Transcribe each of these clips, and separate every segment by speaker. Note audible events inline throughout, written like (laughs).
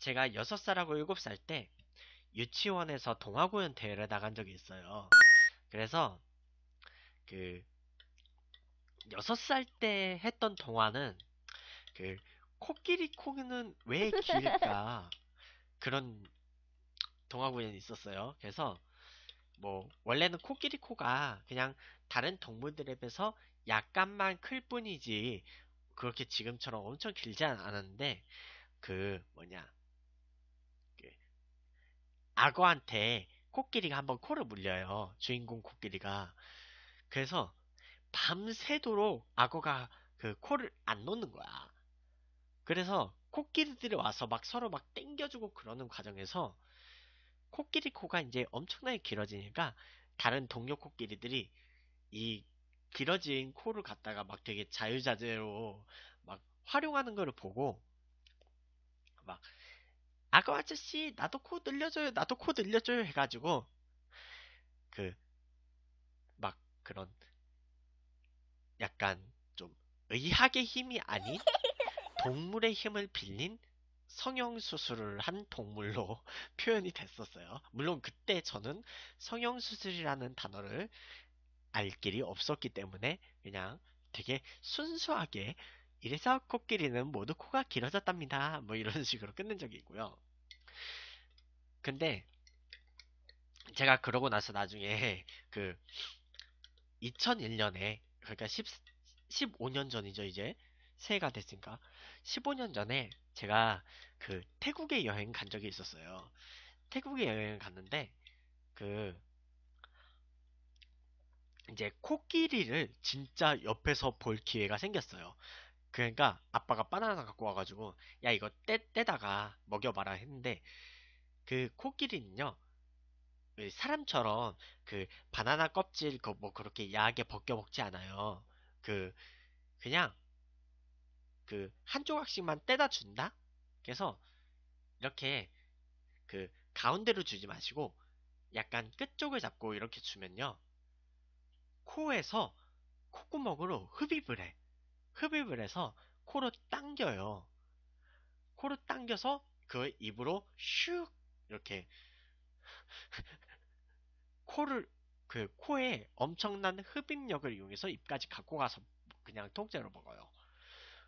Speaker 1: 제가 6살하고 7살 때 유치원에서 동화구연 대회를 나간 적이 있어요. 그래서 그 6살 때 했던 동화는 그 코끼리 코는 왜 길까 (laughs) 그런 동화구연이 있었어요. 그래서 뭐 원래는 코끼리 코가 그냥 다른 동물들에 비해서 약간만 클 뿐이지 그렇게 지금처럼 엄청 길지 않았는데 그 뭐냐 악어한테 코끼리가 한번 코를 물려요. 주인공 코끼리가. 그래서 밤새도록 악어가 그 코를 안 놓는 거야. 그래서 코끼리들이 와서 막 서로 막 땡겨주고 그러는 과정에서 코끼리 코가 이제 엄청나게 길어지니까 다른 동료 코끼리들이 이 길어진 코를 갖다가 막 되게 자유자재로 막 활용하는 거를 보고 막 아가 아저씨 나도 코 늘려줘요 나도 코 늘려줘요 해가지고 그 막 그런 약간 좀 의학의 힘이 아닌 동물의 힘을 빌린 성형 수술을 한 동물로 (laughs) 표현이 됐었어요. 물론 그때 저는 성형 수술이라는 단어를 알 길이 없었기 때문에 그냥 되게 순수하게 이래서 코끼리는 모두 코가 길어졌답니다. 뭐 이런 (laughs) 식으로 끝낸 적이 있고요. 근데 제가 그러고 나서 나중에 (laughs) 그 2001년에 그러니까 10, 15년 전이죠 이제 새해가 됐으니까 15년 전에 제가 그 태국에 여행 간 적이 있었어요. 태국에 여행을 갔는데 그 이제 코끼리를 진짜 옆에서 볼 기회가 생겼어요. 그러니까 아빠가 바나나 갖고 와가지고 야 이거 떼 떼다가 먹여봐라 했는데 그 코끼리는요. 그 사람처럼 그 바나나 껍질 그뭐 그렇게 야하게 벗겨 먹지 않아요. 그 그냥 그 한 조각씩만 떼다 준다. 그래서 이렇게 그 가운데로 주지 마시고 약간 끝쪽을 잡고 이렇게 주면요. 코에서 콧구멍으로 흡입을 해. 흡입을 해서 코로 당겨요. 코로 당겨서 그 입으로 슉 이렇게 (laughs) 코를 그 코에 엄청난 흡입력을 이용해서 입까지 갖고 가서 그냥 통째로 먹어요.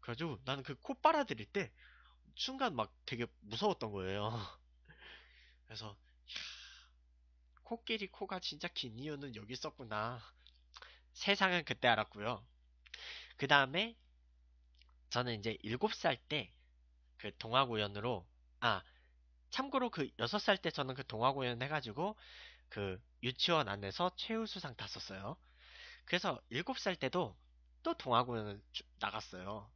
Speaker 1: 그래가지고 나는 그 코 빨아들일 때 순간 막 되게 무서웠던 거예요. (laughs) 그래서 코끼리 코가 진짜 긴 이유는 여기 있었구나. 세상은 그때 알았고요. 그 다음에 저는 이제 7살 때 그 동화구연으로 아 참고로 그 6살 때 저는 그 동화 공연 해가지고 그 유치원 안에서 최우수상 탔었어요. 그래서 7살 때도 또 동화 공연을 나갔어요.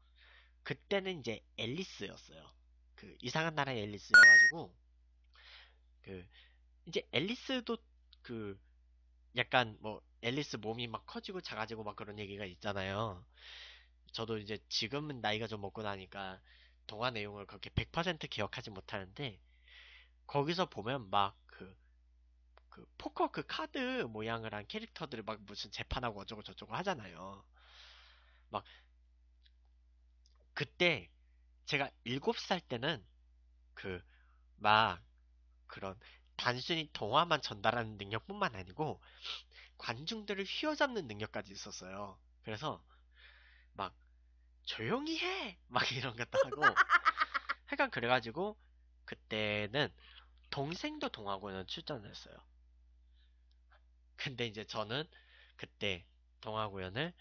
Speaker 1: 그때는 이제 앨리스였어요. 그 이상한 나라의 앨리스여가지고 그 이제 앨리스도 그 약간 뭐 앨리스 몸이 막 커지고 작아지고 막 그런 얘기가 있잖아요. 저도 이제 지금은 나이가 좀 먹고 나니까 동화 내용을 그렇게 100% 기억하지 못하는데 거기서 보면 막그 그 포커 그 카드 모양을 한 캐릭터들 이막 무슨 재판하고 어쩌고 저쩌고 하잖아요. 막 그때 제가 7살 때는 그 막 그런 단순히 동화만 전달하는 능력뿐만 아니고 관중들을 휘어잡는 능력까지 있었어요. 그래서 막 조용히 해! 막 이런 것도 하고 약간 (laughs) 그래가지고 그때는 동생도 동아고을 출전했어요. 근데 이제 저는 그때 동아고연을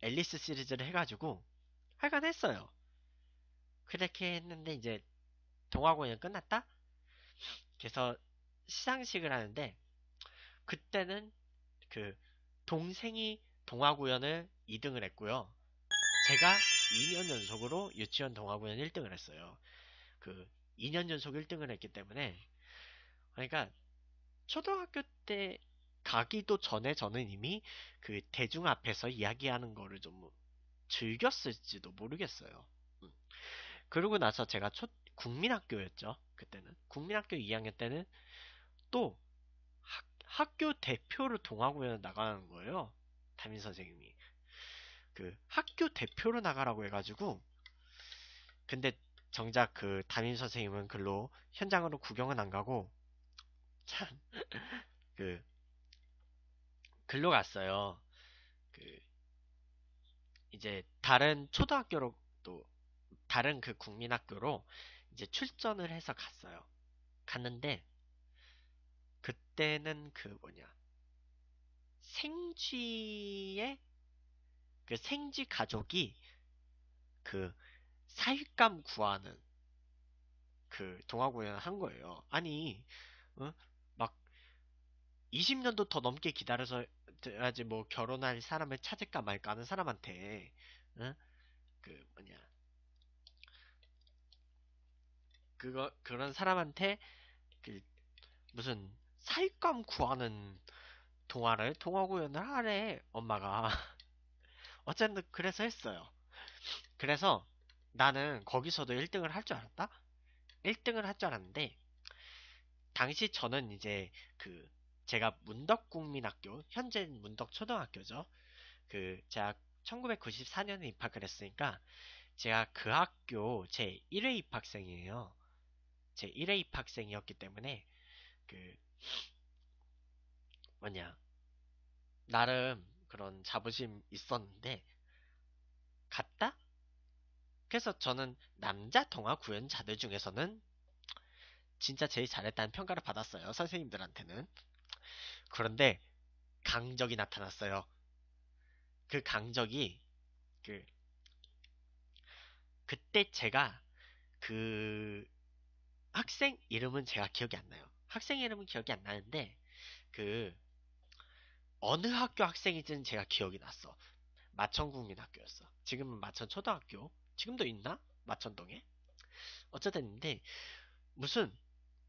Speaker 1: 앨리스 시리즈를 해가지고 하간 했어요. 그렇게 했는데 이제 동아고연 끝났다? 그래서 시상식을 하는데 그때는 그 동생이 동아구연을 2등을 했고요. 제가 2년 연속으로 유치원 동아구연 1등을 했어요. 그 2년 연속 1등을 했기 때문에 그러니까 초등학교 때 가기도 전에 저는 이미 그 대중 앞에서 이야기하는 거를 좀 즐겼을지도 모르겠어요. 음. 그러고 나서 제가 초, 국민학교였죠. 그때는 국민학교 2학년 때는 또 학, 학교 대표로 동아구에 나가는 거예요. 담임 선생님이 그 학교 대표로 나가라고 해가지고 근데 정작 그 담임 선생님은 글로 현장으로 구경은 안 가고 참 그 (laughs) 글로 갔어요. 그 이제 다른 초등학교로 또 다른 그 국민학교로 이제 출전을 해서 갔어요. 갔는데 그때는 그 뭐냐 생쥐의 그 생쥐 가족이 그 사익감 구하는 그 동화구연을 한 거예요. 아니, 어? 막 20년도 더 넘게 기다려서 아직 뭐 결혼할 사람을 찾을까 말까 하는 사람한테 어? 그 뭐냐 그거 그런 사람한테 그 무슨 사익감 구하는 동화를 동화구연을 하래 엄마가 (laughs) 어쨌든 그래서 했어요. 그래서 나는 거기서도 1등을 할 줄 알았다? 1등을 할 줄 알았는데, 당시 저는 이제 그, 제가 문덕국민학교, 현재 문덕초등학교죠. 그, 제가 1994년에 입학을 했으니까, 제가 그 학교 제 1회 입학생이에요. 제 1회 입학생이었기 때문에, 그, 뭐냐, 나름 그런 자부심 있었는데, 갔다? 그래서 저는 남자 동화 구연자들 중에서는 진짜 제일 잘했다는 평가를 받았어요. 선생님들한테는. 그런데 강적이 나타났어요. 그 강적이 그 그때 제가 그 학생 이름은 제가 기억이 안 나요. 학생 이름은 기억이 안 나는데 그 어느 학교 학생이든 제가 기억이 났어. 마천국민학교였어. 지금은 마천 초등학교 지금도 있나? 마천동에? 어쨌든인데 무슨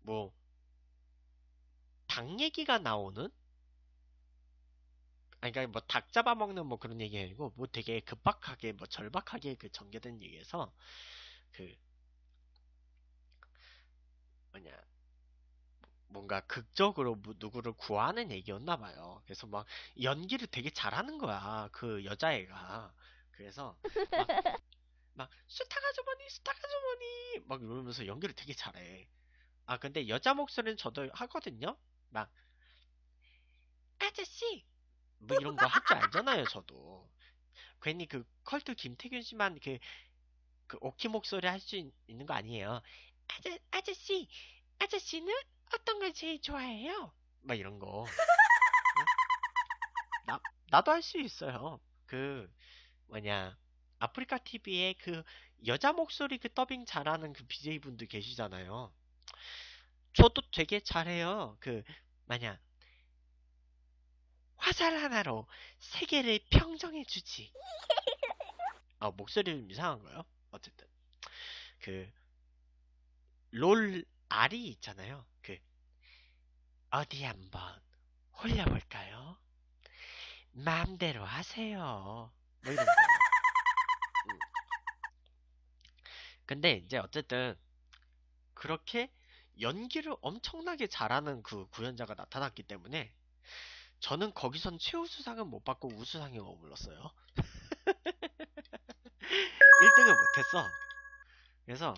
Speaker 1: 뭐닭 얘기가 나오는 아니 그러니까 뭐닭 잡아먹는 뭐 그런 얘기 아니고 뭐 되게 급박하게 뭐 절박하게 그 전개된 얘기에서 그 뭐냐 뭔가 극적으로 뭐 누구를 구하는 얘기였나 봐요. 그래서 막 연기를 되게 잘하는 거야 그 여자애가. 그래서 막 (laughs) 막수탁 아주머니 수탁 아주머니 막 이러면서 연기를 되게 잘해 아 근데 여자 목소리는 저도 하거든요 막 아저씨 뭐 이런 거할 줄 알잖아요 저도 괜히 그 컬트 김태균 씨만 그, 그 오키 목소리 할 수 있는 거 아니에요 아저, 아저씨 아저씨는 어떤 걸 제일 좋아해요? 막 이런 거 나, 나도 할 수 있어요 그 뭐냐 아프리카 TV에 그 여자 목소리 그 더빙 잘하는 그 BJ 분들 계시잖아요. 저도 되게 잘해요. 그 만약 화살 하나로 세계를 평정해주지. 아 목소리 좀 이상한가요? 어쨌든 그롤 알이 있잖아요. 그 어디 한번 홀려볼까요? 마음대로 하세요. 뭐 이런 거. 근데 이제 어쨌든 그렇게 연기를 엄청나게 잘하는 그 구연자가 나타났기 때문에 저는 거기선 최우수상은 못 받고 우수상에 머물렀어요. 1등을 못했어. 그래서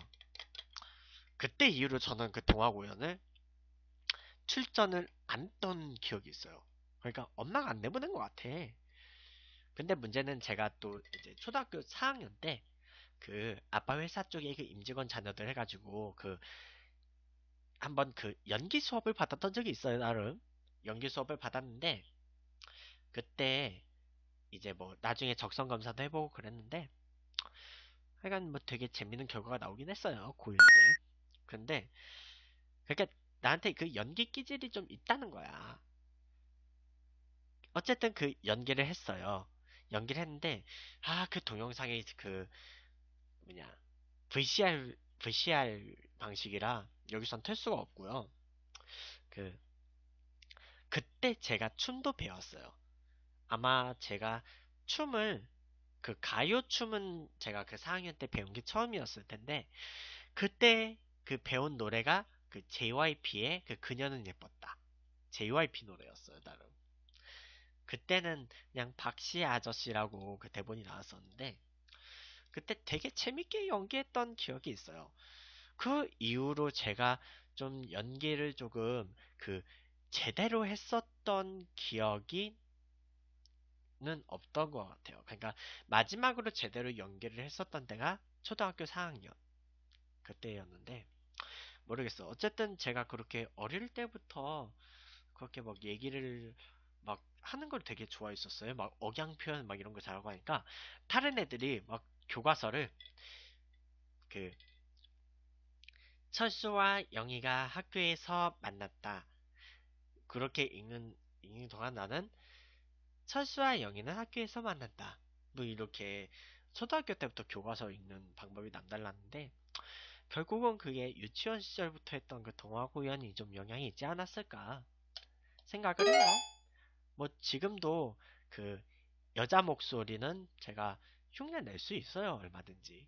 Speaker 1: 그때 이후로 저는 그 동화 공연을 출전을 안 떤 기억이 있어요. 그러니까 엄마가 안 내보낸 것 같아. 근데 문제는 제가 또 이제 초등학교 4학년 때그 아빠 회사 쪽에 그 임직원 자녀들 해가지고 그 한번 그 연기 수업을 받았던 적이 있어요 나름 연기 수업을 받았는데 그때 이제 뭐 나중에 적성 검사도 해보고 그랬는데 하여간 뭐 되게 재밌는 결과가 나오긴 했어요 고1 때 근데 그러니까 나한테 그 연기 기질이 좀 있다는 거야 어쨌든 그 연기를 했어요 연기를 했는데 아 그 동영상에 그 뭐냐 VCR VCR 방식이라 여기선 틀 수가 없고요. 그 그때 제가 춤도 배웠어요. 아마 제가 춤을 그 가요 춤은 제가 그 4학년 때 배운 게 처음이었을 텐데 그때 그 배운 노래가 그 JYP의 그 그녀는 예뻤다. JYP 노래였어요, 나름. 그때는 그냥 박씨 아저씨라고 그 대본이 나왔었는데 그때 되게 재밌게 연기했던 기억이 있어요. 그 이후로 제가 좀 연기를 조금 그 제대로 했었던 기억이 는 없던 것 같아요. 그러니까 마지막으로 제대로 연기를 했었던 때가 초등학교 4학년 그때였는데 모르겠어. 어쨌든 제가 그렇게 어릴 때부터 그렇게 막 얘기를 막 하는 걸 되게 좋아했었어요. 막 억양 표현 막 이런 거 잘하고 하니까 다른 애들이 막 교과서를 그 철수와 영희가 학교에서 만났다. 그렇게 읽는 읽는 동안 나는 철수와 영희는 학교에서 만났다. 뭐 이렇게 초등학교 때부터 교과서 읽는 방법이 남달랐는데 결국은 그게 유치원 시절부터 했던 그 동화 구연이 좀 영향이 있지 않았을까 생각을 해요. 뭐 지금도 그 여자 목소리는 제가 흉내 낼수 있어요 얼마든지